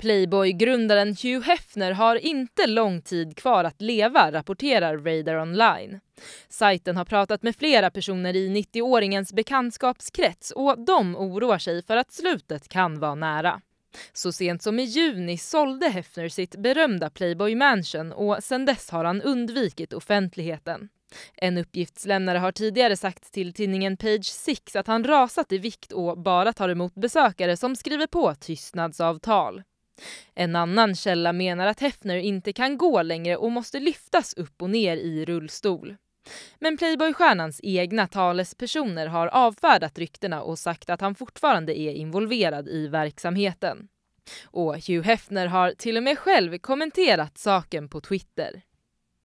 Playboy-grundaren Hugh Hefner har inte lång tid kvar att leva, rapporterar Radar Online. Sajten har pratat med flera personer i 90-åringens bekantskapskrets och de oroar sig för att slutet kan vara nära. Så sent som i juni sålde Hefner sitt berömda Playboy Mansion och sedan dess har han undvikit offentligheten. En uppgiftslämnare har tidigare sagt till tidningen Page Six att han rasat i vikt och bara tar emot besökare som skriver på tystnadsavtal. En annan källa menar att Hefner inte kan gå längre och måste lyftas upp och ner i rullstol. Men Playboy-stjärnans egna talespersoner har avfärdat ryktena och sagt att han fortfarande är involverad i verksamheten. Och Hugh Hefner har till och med själv kommenterat saken på Twitter.